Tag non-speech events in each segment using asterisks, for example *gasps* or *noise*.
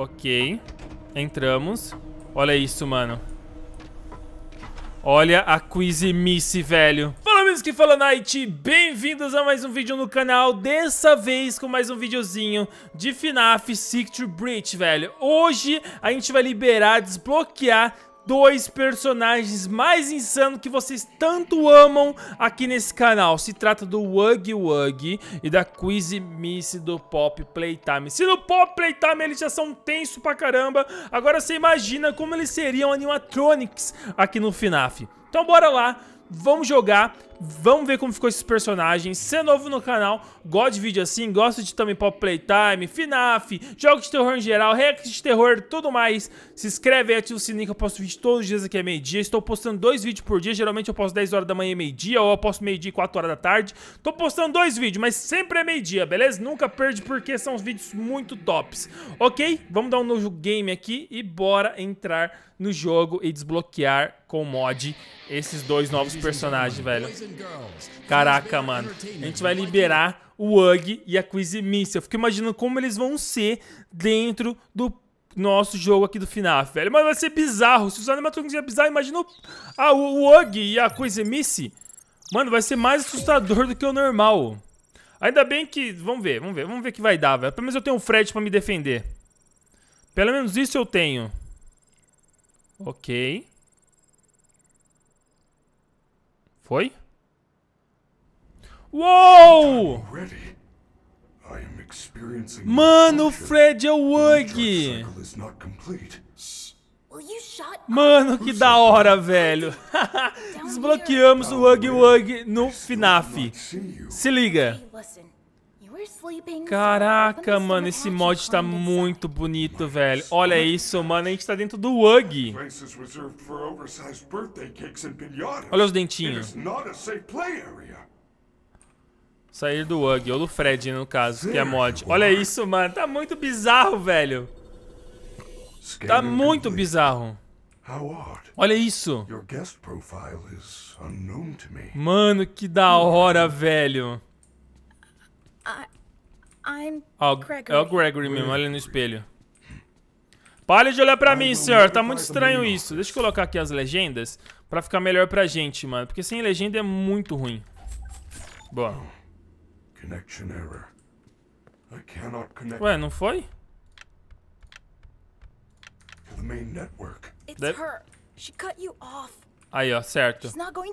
Ok. Entramos. Olha isso, mano. Olha a Missy, velho. Fala, amigos que fala Night. Bem-vindos a mais um vídeo no canal. Dessa vez com mais um videozinho de FNAF Secret Breach, velho. Hoje a gente vai liberar, desbloquear dois personagens mais insanos que vocês tanto amam aqui nesse canal. Se trata do Wug Wug e da Quiz Miss do Pop Playtime. Se no Pop Playtime eles já são tenso pra caramba, agora você imagina como eles seriam animatronics aqui no FNAF. Então bora lá, vamos jogar Vamos ver como ficou esses personagens. Se é novo no canal, gosta de vídeo assim, gosta de também Pop Playtime, FNAF, jogos de terror em geral, hacks de terror, tudo mais. Se inscreve e ativa o sininho que eu posto vídeo todos os dias aqui é meio-dia. Estou postando dois vídeos por dia, geralmente eu posto 10 horas da manhã e meio-dia, ou eu posto meio-dia e 4 horas da tarde. Estou postando dois vídeos, mas sempre é meio-dia, beleza? Nunca perde porque são os vídeos muito tops. Ok? Vamos dar um novo game aqui e bora entrar no jogo e desbloquear com mod esses dois novos personagens, velho. Caraca, mano. A gente vai liberar o UG e a Quiz Miss. Eu fico imaginando como eles vão ser dentro do nosso jogo aqui do FNAF, velho. Mas vai ser bizarro. Se os animatronics é bizarro, imagina o, ah, o UG e a Quiz Miss. Mano, vai ser mais assustador do que o normal. Ainda bem que... Vamos ver, vamos ver. Vamos ver o que vai dar, velho. Pelo menos eu tenho o Fred pra me defender. Pelo menos isso eu tenho. Ok. Foi? Uou! Mano, o Fred é o Ugg. Mano, que da hora, velho! *laughs* Desbloqueamos o Ugg Wug no FNAF. Se liga! Caraca, mano, esse mod tá muito bonito, velho. Olha isso, mano, a gente tá dentro do Ugg. Olha os dentinhos. Sair do UG, ou do Fred, no caso, que é mod. Olha isso, mano. Tá muito bizarro, velho. Tá muito bizarro. Olha isso. Mano, que da hora, velho. é o Gregory mesmo, olha no espelho. Pare de olhar pra mim, senhor. Tá muito estranho isso. Deixa eu colocar aqui as legendas pra ficar melhor pra gente, mano. Porque sem legenda é muito ruim. Boa. Connection error. I cannot connect. Ué, não foi? The main network. It's her. She cut you off. Aí, ó, certo.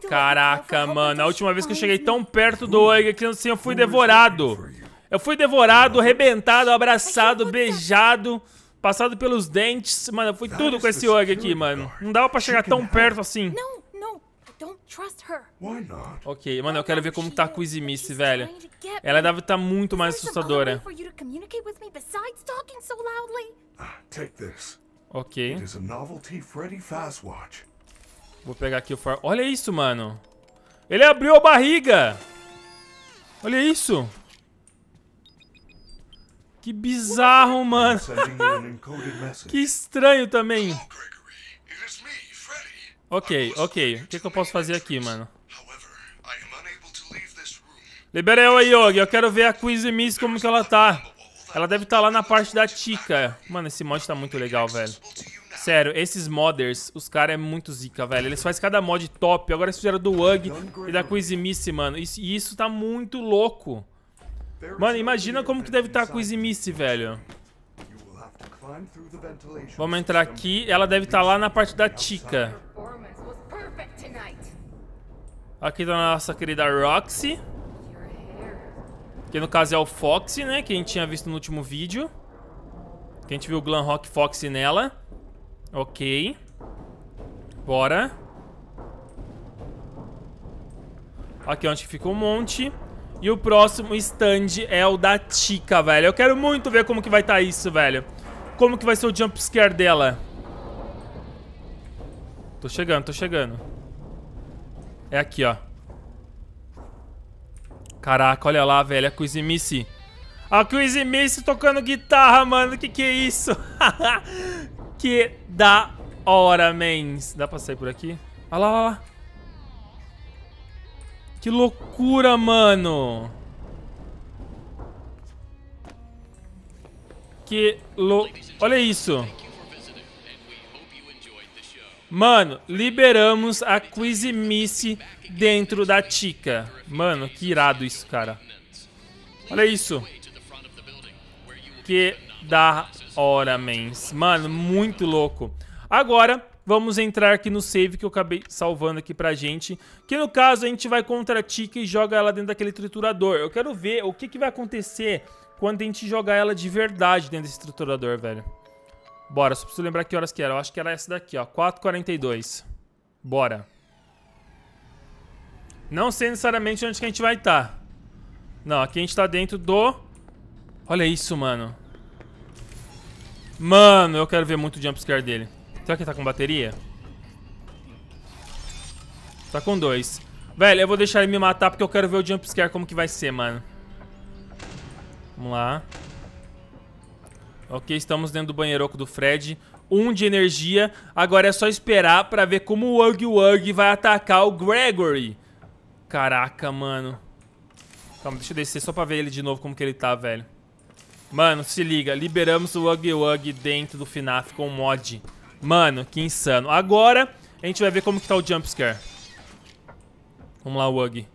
Caraca, mano. A última vez que eu cheguei tão perto do Oig aqui assim, eu fui devorado. Eu fui devorado, arrebentado, abraçado, beijado, passado pelos dentes. Mano, eu fui tudo com esse Oig aqui, mano. Não dava pra chegar tão perto assim. Não, Ok, mano, eu quero ver como tá a Quizy Miss, velho. Ela deve estar tá muito mais assustadora. Ah, ok. Vou pegar aqui o Far... Olha isso, mano. Ele abriu a barriga. Olha isso. Que bizarro, mano. que estranho também. Ok, ok. O que, que eu posso fazer aqui, mano? Libera eu aí, Yogi. Eu quero ver a Quizy Miss como que ela tá. Ela deve estar tá lá na parte da Tica. Mano, esse mod tá muito legal, velho. Sério, esses modders, os caras é muito zica, velho. Eles fazem cada mod top. Agora eles fizeram do Wug e da Quizy Miss, mano. Isso, e isso tá muito louco. Mano, imagina como que deve estar tá a Quizy Miss, velho. Vamos entrar aqui. Ela deve estar tá lá na parte da Tica. Aqui tá a nossa querida Roxy. Que no caso é o Foxy, né? Que a gente tinha visto no último vídeo. Que a gente viu o Glam Rock Foxy nela. Ok. Bora. Aqui é onde fica um monte. E o próximo stand é o da Tika, velho. Eu quero muito ver como que vai estar tá isso, velho. Como que vai ser o jump dela. Tô chegando, tô chegando. É aqui, ó. Caraca, olha lá, velho. A é Quizy Missy. A Quizy Missy tocando guitarra, mano. Que que é isso? *laughs* que da hora, mens. Dá pra sair por aqui? Olha lá, olha lá. Que loucura, mano. Que isso. Olha isso. Mano, liberamos a Quizimice dentro da Tica. Mano, que irado isso, cara. Olha isso. Que da hora, mens. Mano, muito louco. Agora, vamos entrar aqui no save que eu acabei salvando aqui pra gente. Que no caso, a gente vai contra a Tika e joga ela dentro daquele triturador. Eu quero ver o que, que vai acontecer quando a gente jogar ela de verdade dentro desse triturador, velho. Bora, só preciso lembrar que horas que era. Eu acho que era essa daqui, ó. 4h42. Bora. Não sei necessariamente onde que a gente vai estar. Tá. Não, aqui a gente tá dentro do... Olha isso, mano. Mano, eu quero ver muito o jumpscare dele. Será que ele tá com bateria? Tá com dois. Velho, eu vou deixar ele me matar porque eu quero ver o jumpscare como que vai ser, mano. Vamos lá. Ok, estamos dentro do banheiroco do Fred. Um de energia. Agora é só esperar pra ver como o Ugg Wug vai atacar o Gregory. Caraca, mano. Calma, deixa eu descer só pra ver ele de novo como que ele tá, velho. Mano, se liga. Liberamos o Ugg Wug dentro do FNAF com o mod. Mano, que insano. Agora a gente vai ver como que tá o jumpscare. Vamos lá, Wug.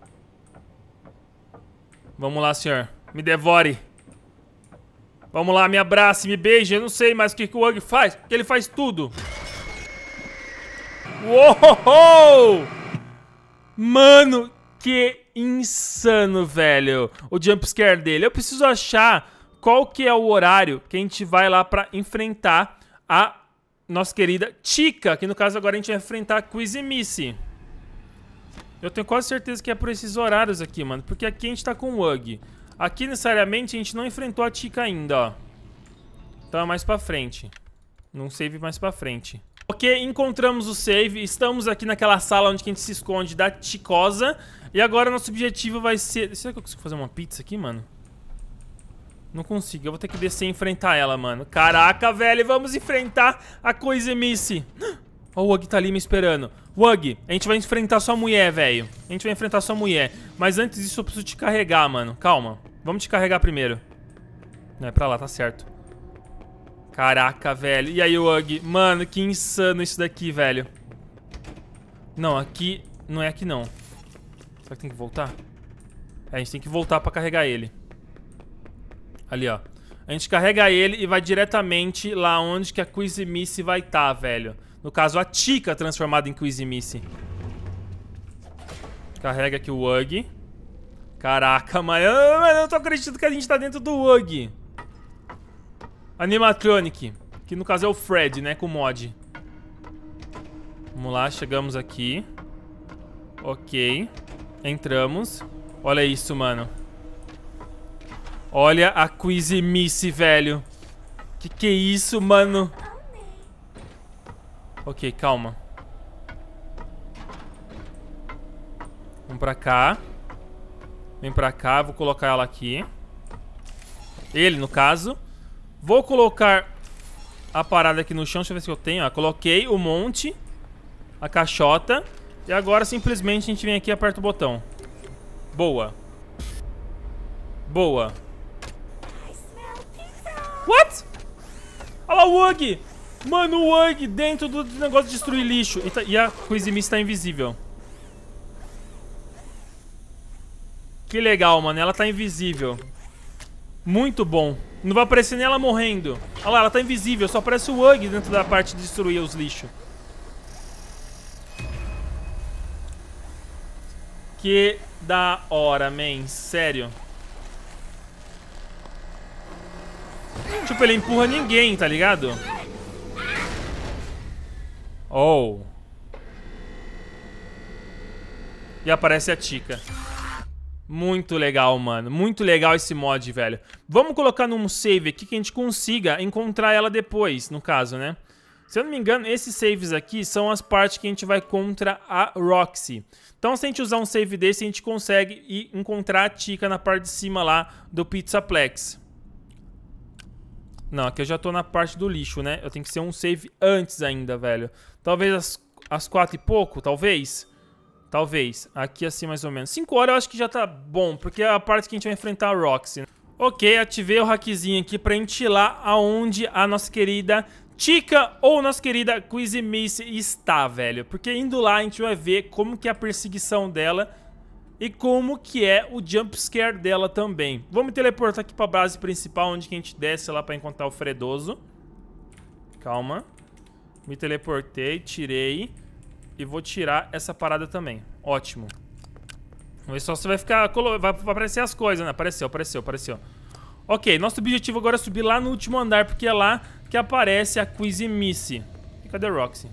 Vamos lá, senhor. Me devore. Vamos lá, me abraça, me beija. Eu não sei mais o que, que o Ugg faz, porque ele faz tudo. Uou! Mano, que insano, velho. O jumpscare dele. Eu preciso achar qual que é o horário que a gente vai lá pra enfrentar a nossa querida Chica, que no caso agora a gente vai enfrentar a Quizy Missy. Eu tenho quase certeza que é por esses horários aqui, mano, porque aqui a gente tá com o Ugg. Aqui, necessariamente, a gente não enfrentou a Tika ainda, ó. Então é mais pra frente. Num save mais pra frente. Ok, encontramos o save. Estamos aqui naquela sala onde a gente se esconde da Ticosa. E agora nosso objetivo vai ser... Será que eu consigo fazer uma pizza aqui, mano? Não consigo, eu vou ter que descer e enfrentar ela, mano. Caraca, velho, vamos enfrentar a coisa Missy. *gasps* Ó, oh, o Wug tá ali me esperando. Wug, a gente vai enfrentar sua mulher, velho. A gente vai enfrentar sua mulher. Mas antes disso, eu preciso te carregar, mano. Calma. Vamos te carregar primeiro. Não, é pra lá, tá certo. Caraca, velho. E aí, Ug? Mano, que insano isso daqui, velho. Não, aqui... Não é aqui, não. Será que tem que voltar? É, a gente tem que voltar pra carregar ele. Ali, ó. A gente carrega ele e vai diretamente lá onde que a Quizy Missy vai estar, tá, velho. No caso, a Tika transformada em Quizy Missy. Carrega aqui o Ugg. Caraca, mas eu, eu não tô acreditando que a gente tá dentro do UG. Animatronic. Que no caso é o Fred, né? Com mod. Vamos lá, chegamos aqui. Ok. Entramos. Olha isso, mano. Olha a Quiz Missy, velho. Que que é isso, mano? Ok, calma. Vamos pra cá. Vem pra cá, vou colocar ela aqui. Ele, no caso. Vou colocar a parada aqui no chão, deixa eu ver se eu tenho. Ó. Coloquei o monte, a caixota. E agora simplesmente a gente vem aqui e aperta o botão. Boa. Boa. What? Olha lá o Wug! Mano, o Wug dentro do negócio de destruir lixo. E, tá, e a Quizy está invisível. Que legal, mano. Ela tá invisível. Muito bom. Não vai aparecer nem ela morrendo. Olha lá, ela tá invisível. Só aparece o Ugg dentro da parte de destruir os lixos. Que da hora, man. Sério. Tipo, ele empurra ninguém, tá ligado? Oh. E aparece a Tika. Muito legal, mano. Muito legal esse mod, velho. Vamos colocar num save aqui que a gente consiga encontrar ela depois, no caso, né? Se eu não me engano, esses saves aqui são as partes que a gente vai contra a Roxy. Então, se a gente usar um save desse, a gente consegue ir encontrar a Tika na parte de cima lá do Pizzaplex. Não, aqui eu já tô na parte do lixo, né? Eu tenho que ser um save antes ainda, velho. Talvez às, quatro e pouco, talvez. Talvez. Aqui assim, mais ou menos. 5 horas eu acho que já tá bom, porque é a parte que a gente vai enfrentar a Roxy. Ok, ativei o hackzinho aqui pra entilar aonde a nossa querida Chica ou nossa querida Quizy Miss está, velho. Porque indo lá a gente vai ver como que é a perseguição dela e como que é o jumpscare dela também. Vamos teleportar aqui pra base principal, onde que a gente desce lá pra encontrar o Fredoso. Calma. Me teleportei, tirei. E vou tirar essa parada também. Ótimo. Vamos ver só se vai ficar... Vai aparecer as coisas, né? Apareceu, apareceu, apareceu. Ok, nosso objetivo agora é subir lá no último andar, porque é lá que aparece a Quizy Missy. E cadê a Roxy?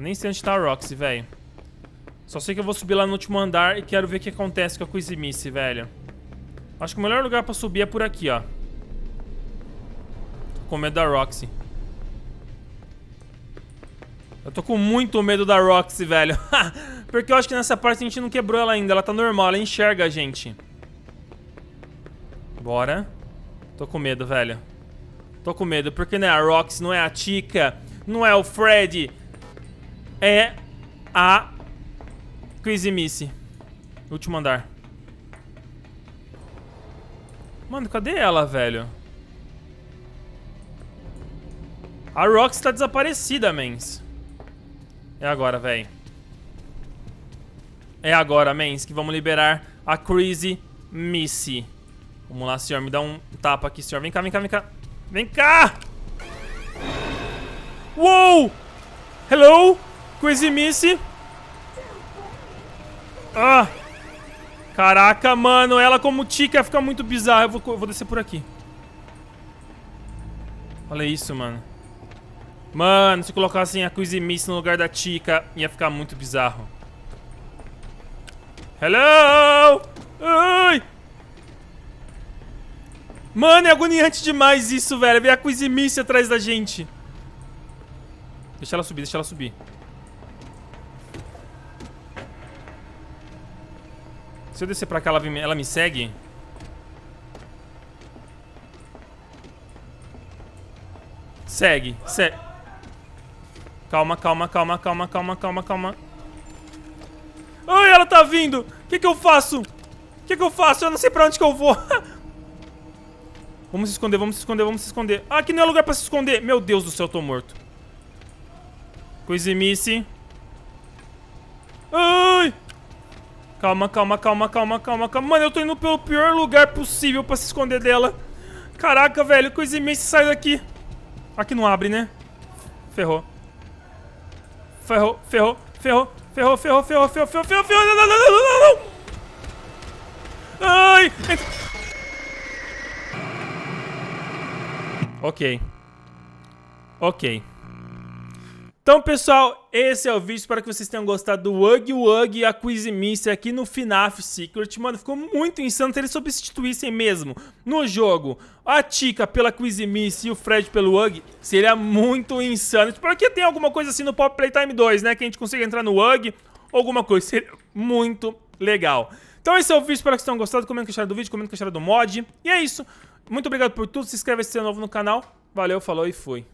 Nem sei onde tá a Roxy, velho. Só sei que eu vou subir lá no último andar e quero ver o que acontece com a Quizy Missy, velho. Acho que o melhor lugar pra subir é por aqui, ó. Com medo da Roxy. Eu tô com muito medo da Roxy, velho. *laughs* Porque eu acho que nessa parte a gente não quebrou ela ainda. Ela tá normal, ela enxerga a gente. Bora. Tô com medo, velho. Tô com medo, porque não é a Roxy, não é a Tika, não é o Fred. É a Crazy Missy. Último andar. Mano, cadê ela, velho? A Roxy tá desaparecida, mens. É agora, véi. É agora, mens, que vamos liberar a Crazy Missy. Vamos lá, senhor. Me dá um tapa aqui, senhor. Vem cá, vem cá, vem cá. Vem cá! Uou! Hello! Crazy Missy. Ah! Caraca, mano. Ela como tica fica muito bizarra. Eu vou, eu vou descer por aqui. Olha isso, mano. Mano, se colocassem a Quizy Miss no lugar da Chica, ia ficar muito bizarro. Hello! Ai! Mano, é agoniante demais isso, velho. Vem a Quizy Miss atrás da gente. Deixa ela subir, deixa ela subir. Se eu descer pra cá, ela, vem, ela me segue? Segue, segue. Calma, calma, calma, calma, calma, calma, calma. Ai, ela tá vindo! O que, que eu faço? O que, que eu faço? Eu não sei pra onde que eu vou. *laughs* vamos se esconder, vamos se esconder, vamos se esconder. Ah, aqui não é lugar pra se esconder. Meu Deus do céu, eu tô morto. Coisimice. Ai! Calma, calma, calma, calma, calma, calma. Mano, eu tô indo pelo pior lugar possível pra se esconder dela. Caraca, velho, coisimice sai daqui. Aqui não abre, né? Ferrou. Ferrou, ferrou, ferrou, ferrou, ferrou, ferrou, ferrou, ferrou, ferrou, ferrou, não, não, não, não, não, não. Ai! Entra... Ok. Ok. Então, pessoal, esse é o vídeo. Espero que vocês tenham gostado do Wug Wug e a Quiz Mister aqui no FNAF Secret. Mano, ficou muito insano se eles substituíssem mesmo no jogo a Tika pela Quiz Mister e o Fred pelo Wug. Seria muito insano. Espero tipo, que tenha alguma coisa assim no Pop Playtime 2, né? Que a gente consiga entrar no Wug alguma coisa. Seria muito legal. Então esse é o vídeo, espero que vocês tenham gostado. Comenta o que acharam do vídeo, comenta o que acharam do mod. E é isso. Muito obrigado por tudo. Se inscreve se é novo no canal. Valeu, falou e fui.